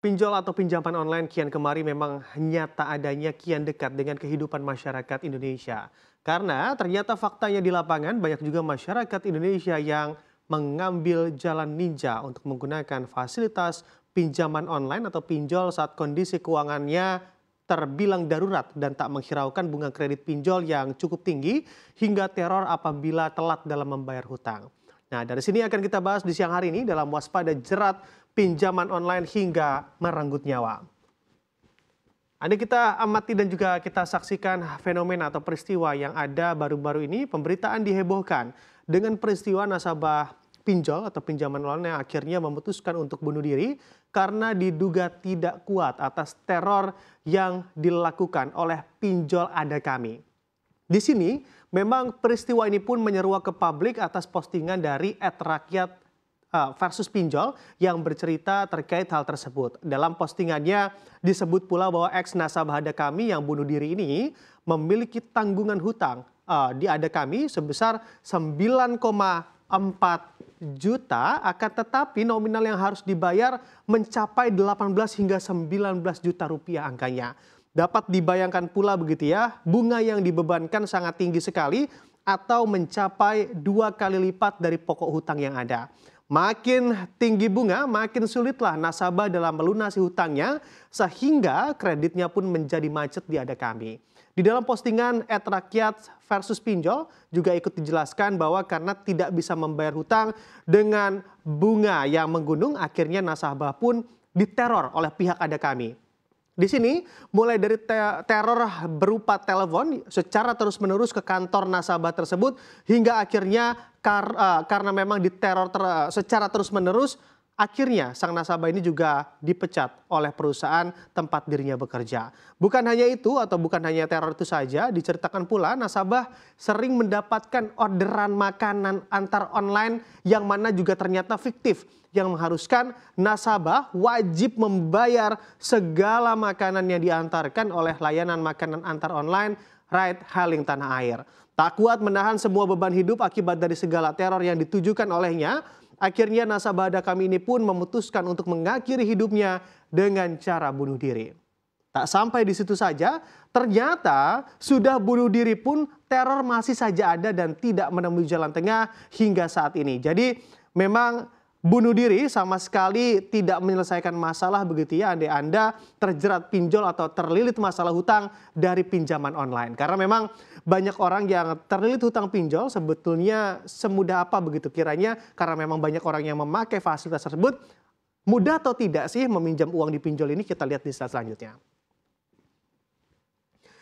Pinjol atau pinjaman online kian kemari memang nyata adanya kian dekat dengan kehidupan masyarakat Indonesia. Karena ternyata faktanya di lapangan banyak juga masyarakat Indonesia yang mengambil jalan ninja untuk menggunakan fasilitas pinjaman online atau pinjol saat kondisi keuangannya terbilang darurat dan tak menghiraukan bunga kredit pinjol yang cukup tinggi hingga teror apabila telat dalam membayar hutang. Nah, dari sini akan kita bahas di siang hari ini dalam waspada jerat pinjaman online hingga merenggut nyawa. Anda kita amati dan juga kita saksikan fenomena atau peristiwa yang ada baru-baru ini. Pemberitaan dihebohkan dengan peristiwa nasabah pinjol atau pinjaman online yang akhirnya memutuskan untuk bunuh diri karena diduga tidak kuat atas teror yang dilakukan oleh pinjol ada kami. Di sini Memang peristiwa ini pun menyeruak ke publik atas postingan dari at rakyat eh, versus pinjol yang bercerita terkait hal tersebut. Dalam postingannya disebut pula bahwa ex nasabah ada kami yang bunuh diri ini memiliki tanggungan hutang uh, di ada kami sebesar 9,4 juta akan tetapi nominal yang harus dibayar mencapai 18 hingga 19 juta rupiah angkanya. Dapat dibayangkan pula begitu ya, bunga yang dibebankan sangat tinggi sekali atau mencapai dua kali lipat dari pokok hutang yang ada. Makin tinggi bunga, makin sulitlah nasabah dalam melunasi hutangnya sehingga kreditnya pun menjadi macet di ada kami. Di dalam postingan at rakyat versus pinjol juga ikut dijelaskan bahwa karena tidak bisa membayar hutang dengan bunga yang menggunung akhirnya nasabah pun diteror oleh pihak ada kami. Di sini mulai dari te teror berupa telepon secara terus-menerus ke kantor nasabah tersebut hingga akhirnya kar eh, karena memang diteror ter secara terus-menerus Akhirnya sang nasabah ini juga dipecat oleh perusahaan tempat dirinya bekerja. Bukan hanya itu atau bukan hanya teror itu saja, diceritakan pula nasabah sering mendapatkan orderan makanan antar online yang mana juga ternyata fiktif yang mengharuskan nasabah wajib membayar segala makanan yang diantarkan oleh layanan makanan antar online ride hailing tanah air. Tak kuat menahan semua beban hidup akibat dari segala teror yang ditujukan olehnya, Akhirnya nasabah ada kami ini pun memutuskan untuk mengakhiri hidupnya dengan cara bunuh diri. Tak sampai di situ saja, ternyata sudah bunuh diri pun teror masih saja ada dan tidak menemui jalan tengah hingga saat ini. Jadi memang bunuh diri sama sekali tidak menyelesaikan masalah begitu ya andai Anda terjerat pinjol atau terlilit masalah hutang dari pinjaman online. Karena memang banyak orang yang terlilit hutang pinjol sebetulnya semudah apa begitu kiranya karena memang banyak orang yang memakai fasilitas tersebut. Mudah atau tidak sih meminjam uang di pinjol ini kita lihat di slide selanjutnya.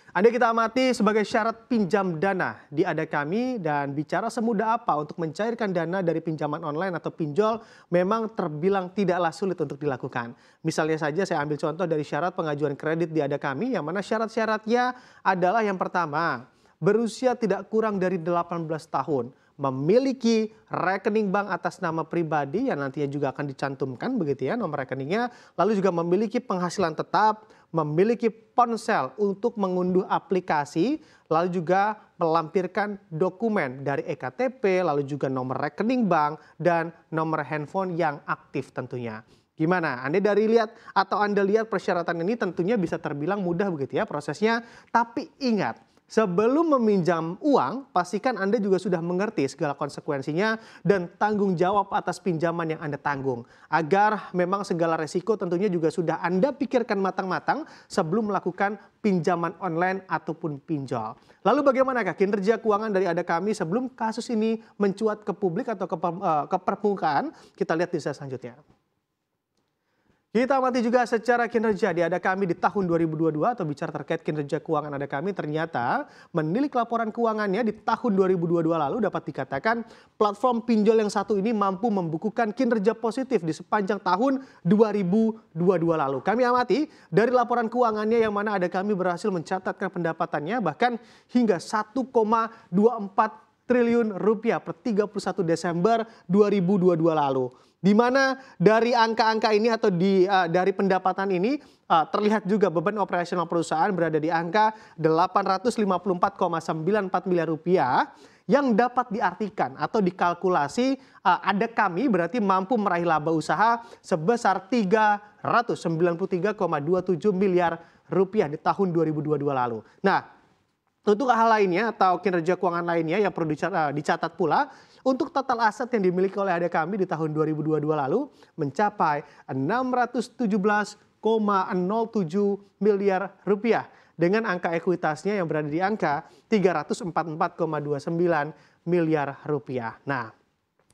Anda kita amati sebagai syarat pinjam dana di ada kami dan bicara semudah apa untuk mencairkan dana dari pinjaman online atau pinjol memang terbilang tidaklah sulit untuk dilakukan. Misalnya saja saya ambil contoh dari syarat pengajuan kredit di ada kami yang mana syarat-syaratnya adalah yang pertama berusia tidak kurang dari 18 tahun memiliki rekening bank atas nama pribadi yang nantinya juga akan dicantumkan begitu ya nomor rekeningnya, lalu juga memiliki penghasilan tetap, memiliki ponsel untuk mengunduh aplikasi, lalu juga melampirkan dokumen dari EKTP, lalu juga nomor rekening bank dan nomor handphone yang aktif tentunya. Gimana? Anda dari lihat atau Anda lihat persyaratan ini tentunya bisa terbilang mudah begitu ya prosesnya. Tapi ingat, Sebelum meminjam uang, pastikan Anda juga sudah mengerti segala konsekuensinya dan tanggung jawab atas pinjaman yang Anda tanggung. Agar memang segala resiko tentunya juga sudah Anda pikirkan matang-matang sebelum melakukan pinjaman online ataupun pinjol. Lalu bagaimanakah kinerja keuangan dari Anda kami sebelum kasus ini mencuat ke publik atau ke, eh, permukaan? Kita lihat di slide selanjutnya. Kita amati juga secara kinerja di ada kami di tahun 2022 atau bicara terkait kinerja keuangan ada kami ternyata menilik laporan keuangannya di tahun 2022 lalu dapat dikatakan platform pinjol yang satu ini mampu membukukan kinerja positif di sepanjang tahun 2022 lalu. Kami amati dari laporan keuangannya yang mana ada kami berhasil mencatatkan pendapatannya bahkan hingga 1,24 triliun rupiah per 31 Desember 2022 lalu di mana dari angka-angka ini atau di uh, dari pendapatan ini uh, terlihat juga beban operasional perusahaan berada di angka 854,94 miliar rupiah yang dapat diartikan atau dikalkulasi uh, ada kami berarti mampu meraih laba usaha sebesar 393,27 miliar rupiah di tahun 2022 lalu. Nah, untuk hal lainnya atau kinerja keuangan lainnya yang perlu dicatat pula untuk total aset yang dimiliki oleh adik kami di tahun 2022 lalu mencapai 617,07 miliar rupiah dengan angka ekuitasnya yang berada di angka 344,29 miliar rupiah. Nah,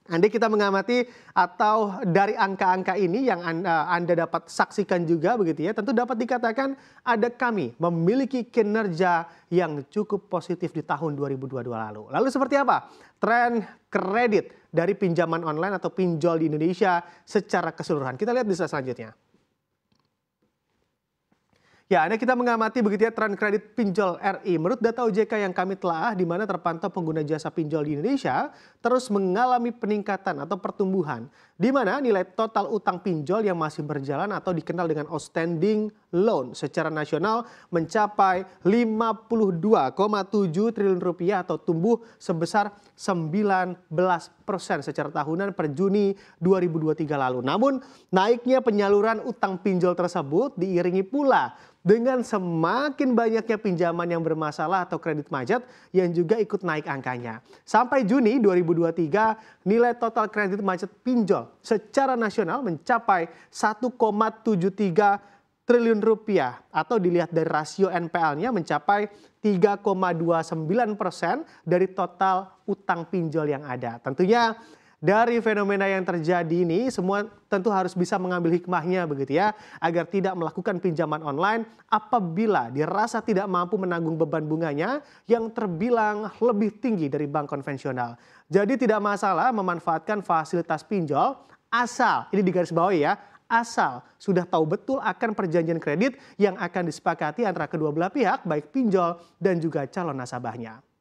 Andai kita mengamati atau dari angka-angka ini yang anda, eh, anda dapat saksikan juga begitu ya, tentu dapat dikatakan ada kami memiliki kinerja yang cukup positif di tahun 2022 lalu. Lalu seperti apa tren kredit dari pinjaman online atau pinjol di Indonesia secara keseluruhan? Kita lihat di slide selanjutnya. Ya, ini kita mengamati begitu ya tren kredit pinjol RI. Menurut data OJK yang kami telah, di mana terpantau pengguna jasa pinjol di Indonesia terus mengalami peningkatan atau pertumbuhan. Di mana nilai total utang pinjol yang masih berjalan atau dikenal dengan outstanding loan secara nasional mencapai 52,7 triliun rupiah atau tumbuh sebesar 19 persen secara tahunan per Juni 2023 lalu. Namun naiknya penyaluran utang pinjol tersebut diiringi pula dengan semakin banyaknya pinjaman yang bermasalah atau kredit macet yang juga ikut naik angkanya. Sampai Juni 2023, nilai total kredit macet pinjol secara nasional mencapai 1,73 triliun rupiah atau dilihat dari rasio NPL-nya mencapai 3,29 persen dari total utang pinjol yang ada. Tentunya dari fenomena yang terjadi ini semua tentu harus bisa mengambil hikmahnya begitu ya agar tidak melakukan pinjaman online apabila dirasa tidak mampu menanggung beban bunganya yang terbilang lebih tinggi dari bank konvensional. Jadi tidak masalah memanfaatkan fasilitas pinjol asal ini digaris bawah ya asal sudah tahu betul akan perjanjian kredit yang akan disepakati antara kedua belah pihak baik pinjol dan juga calon nasabahnya.